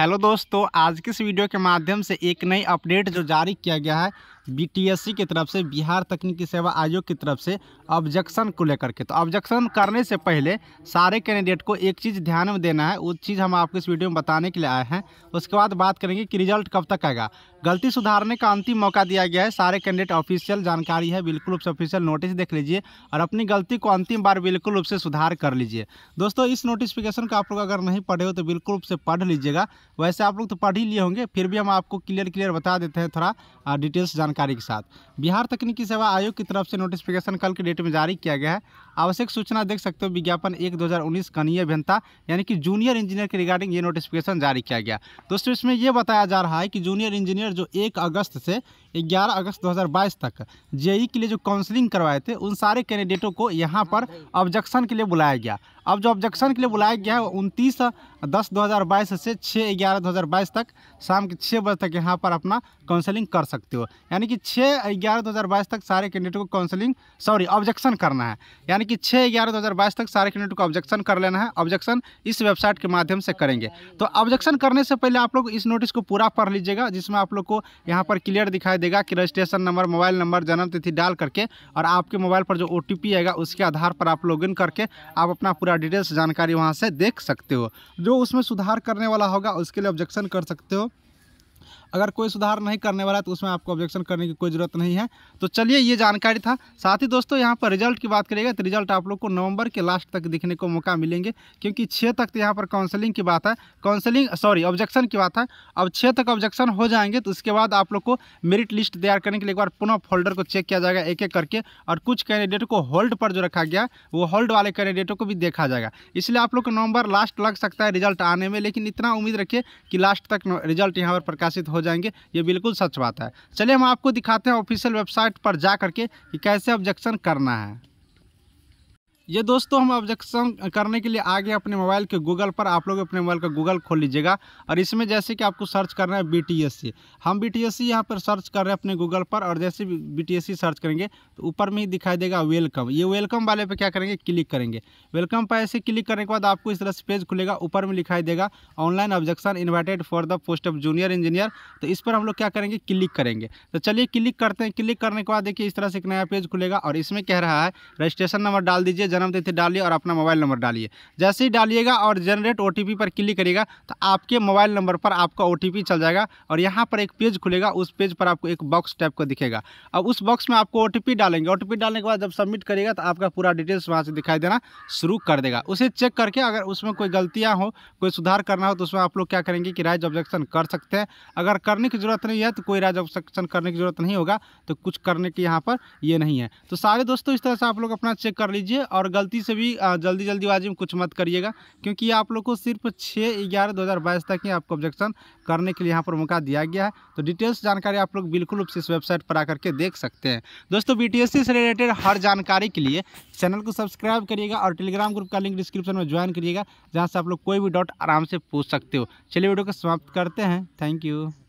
hello दोस्तों आज किस इस वीडियो के माध्यम से एक नई अपडेट जो जारी किया गया है बीटीएससी की तरफ से बिहार तकनीकी सेवा आयोग की तरफ से ऑब्जेक्शन को लेकर के तो ऑब्जेक्शन करने से पहले सारे कैंडिडेट को एक चीज़ ध्यान में देना है वो चीज़ हम आपको इस वीडियो में बताने के लिए आए हैं उसके बाद बात करेंगे कि रिजल्ट कब तक आएगा गलती सुधारने का अंतिम मौका दिया गया है सारे कैंडिडेट ऑफिशियल जानकारी है बिल्कुल रूप से ऑफिशियल नोटिस देख लीजिए और अपनी गलती को अंतिम बार बिल्कुल रूप से सुधार कर लीजिए दोस्तों इस नोटिफिकेशन को आप लोग अगर नहीं पढ़े हो तो बिल्कुल रूप से पढ़ लीजिएगा वैसे आप लोग तो पढ़ ही लिए होंगे फिर भी हम आपको क्लियर क्लियर बता देते हैं थोड़ा डिटेल्स जान जानकारी के साथ बिहार तकनीकी सेवा आयोग की तरफ से नोटिफिकेशन कल के डेट में जारी किया गया है आवश्यक सूचना देख सकते हो विज्ञापन एक दो कनीय अभियंता यानी कि जूनियर इंजीनियर के रिगार्डिंग ये नोटिफिकेशन जारी किया गया दोस्तों इसमें यह बताया जा रहा है कि जूनियर इंजीनियर जो एक अगस्त से ग्यारह अगस्त 2022 तक जेई के लिए जो काउंसलिंग करवाए थे उन सारे कैंडिडेटों को यहाँ पर ऑब्जेक्शन के लिए बुलाया गया अब जो ऑब्जेक्शन के लिए बुलाया गया है वो उनतीस दस बाईस से छः ग्यारह 2022 तक शाम के छः बजे तक यहाँ पर अपना काउंसलिंग कर सकते हो यानी कि छः ग्यारह 2022 तक सारे कैंडिडेटों को काउंसलिंग सॉरी ऑब्जेक्शन करना है यानी कि 6 ग्यारह 2022 तक सारे कैंडिडेट को ऑब्जेक्शन कर लेना है ऑब्जेक्शन इस वेबसाइट के माध्यम से करेंगे तो ऑब्जेक्शन करने से पहले आप लोग इस नोटिस को पूरा पढ़ लीजिएगा जिसमें आप लोग को यहाँ पर क्लियर दिखाई देगा कि रजिस्ट्रेशन नंबर मोबाइल नंबर जन्म तिथि डाल करके और आपके मोबाइल पर जो ओ आएगा उसके आधार पर आप लॉग करके आप अपना पूरा डिटेल्स जानकारी वहाँ से देख सकते हो जो उसमें सुधार करने वाला होगा उसके लिए ऑब्जेक्शन कर सकते हो अगर कोई सुधार नहीं करने वाला है तो उसमें आपको ऑब्जेक्शन करने की कोई ज़रूरत नहीं है तो चलिए ये जानकारी था साथ ही दोस्तों यहाँ पर रिजल्ट की बात करिएगा तो रिजल्ट आप लोग को नवंबर के लास्ट तक दिखने को मौका मिलेंगे क्योंकि छः तक तो यहाँ पर काउंसलिंग की बात है काउंसलिंग सॉरी ऑब्जेक्शन की बात है अब छः तक ऑब्जेक्शन हो जाएंगे तो उसके बाद आप लोग को मेरिट लिस्ट तैयार करने के लिए एक बार पुनः फोल्डर को चेक किया जाएगा एक एक करके और कुछ कैंडिडेट को होल्ड पर जो रखा गया वो होल्ड वाले कैंडिडेटों को भी देखा जाएगा इसलिए आप लोग को नवंबर लास्ट लग सकता है रिजल्ट आने में लेकिन इतना उम्मीद रखिए कि लास्ट तक रिजल्ट यहाँ पर प्रकाशित हो जाएंगे ये बिल्कुल सच बात है चलिए हम आपको दिखाते हैं ऑफिशियल वेबसाइट पर जा करके कि कैसे ऑब्जेक्शन करना है ये दोस्तों हम ऑब्जेक्शन करने के लिए आगे अपने मोबाइल के गूगल पर आप लोग अपने मोबाइल का गूगल खोल लीजिएगा और इसमें जैसे कि आपको सर्च करना है बी टी एस सी हम बी टी एस सी यहाँ पर सर्च कर रहे हैं अपने गूगल पर और जैसे B T S C search करेंगे तो ऊपर में ही दिखाई देगा वेलकम ये वेलकम वाले पर क्या करेंगे क्लिक करेंगे वेलकम पर ऐसे क्लिक करने के बाद आपको इस तरह से पेज खुलेगा ऊपर में लिखाई देगा online objection invited for the post of junior engineer तो इस पर हम लोग क्या करेंगे क्लिक करेंगे तो चलिए क्लिक करते हैं क्लिक करने के बाद देखिए इस तरह से एक नया पेज खुलेगा और इसमें कह रहा है रजिस्ट्रेशन नंबर डाल दीजिए जन्मतिथि देते डालिए और अपना मोबाइल नंबर डालिए जैसे ही डालिएगा और जनरेट ओ पर क्लिक करिएगा तो आपके मोबाइल नंबर पर आपका ओ चल जाएगा और यहाँ पर एक पेज खुलेगा उस पेज पर आपको एक बॉक्स टाइप का दिखेगा अब उस बॉक्स में आपको ओ डालेंगे ओ डालने के बाद जब सबमिट करिएगा तो आपका पूरा डिटेल्स वहाँ से दिखाई देना शुरू कर देगा उसे चेक करके अगर उसमें कोई गलतियाँ हो कोई सुधार करना हो तो उसमें आप लोग क्या करेंगे कि राइज ऑब्जेक्शन कर सकते हैं अगर करने की ज़रूरत नहीं है तो कोई राइज ऑब्जेक्शन करने की ज़रूरत नहीं होगा तो कुछ करने की यहाँ पर ये नहीं है तो सारे दोस्तों इस तरह से आप लोग अपना चेक कर लीजिए और गलती से भी जल्दी जल्दीबाजी में कुछ मत करिएगा क्योंकि आप लोग को सिर्फ छः ग्यारह दो हज़ार बाईस तक ही आपको ऑब्जेक्शन करने के लिए यहाँ पर मौका दिया गया है तो डिटेल्स जानकारी आप लोग बिल्कुल रूप से इस वेबसाइट पर आकर के देख सकते हैं दोस्तों बी से रिलेटेड हर जानकारी के लिए चैनल को सब्सक्राइब करिएगा और टेलीग्राम ग्रुप का लिंक डिस्क्रिप्शन में ज्वाइन करिएगा जहाँ से आप लोग कोई भी डाउट आराम से पूछ सकते हो चलिए वीडियो को समाप्त करते हैं थैंक यू